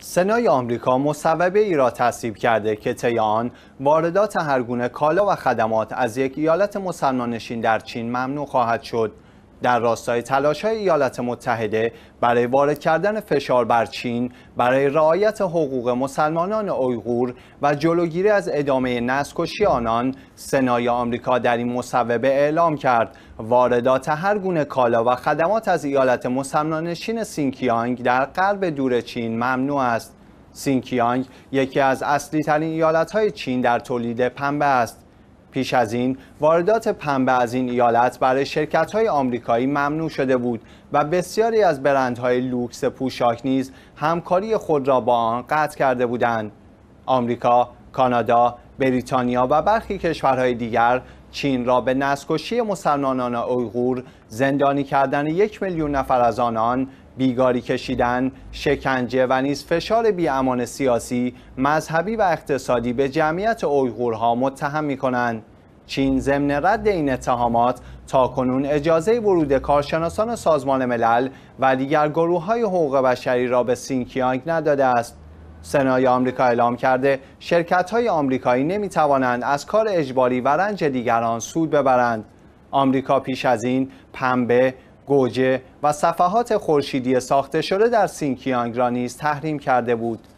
سنای آمریکا مصوبه ای را تصویب کرده که طی آن واردات هرگونه کالا و خدمات از یک ایالت مسلمان نشین در چین ممنوع خواهد شد در راستای تلاش های ایالات متحده برای وارد کردن فشار بر چین برای رعایت حقوق مسلمانان اویغور و جلوگیری از ادامه نسکشی آنان سنای آمریکا در این مصوبه اعلام کرد واردات هر گونه کالا و خدمات از ایالت مسلمانشین سینکیانگ در قلب دور چین ممنوع است سینکیانگ یکی از اصلی ترین ایالت های چین در تولید پنبه است پیش از این واردات پنبه از این ایالت برای شرکت های آمریکایی ممنوع شده بود و بسیاری از برندهای لوکس پوشاک نیز همکاری خود را با آن قطع کرده بودند. آمریکا، کانادا، بریتانیا و برخی کشورهای دیگر چین را به نسکشی مسلمانان اویغور زندانی کردن یک میلیون نفر از آنان بیگاری کشیدن، شکنجه و نیز فشار بیامان سیاسی، مذهبی و اقتصادی به جمعیت اویغورها متهم می کنند. چین ضمن رد این اتهامات تاکنون اجازه ورود کارشناسان سازمان ملل و دیگر گروه های حقوق بشری را به سینکیانگ نداده است. سنای آمریکا اعلام کرده شرکت های آمریکایی نمی توانند از کار اجباری و رنج دیگران سود ببرند. آمریکا پیش از این پنبه، گوجه و صفحات خورشیدی ساخته شده در سینکیانگ را نیز تحریم کرده بود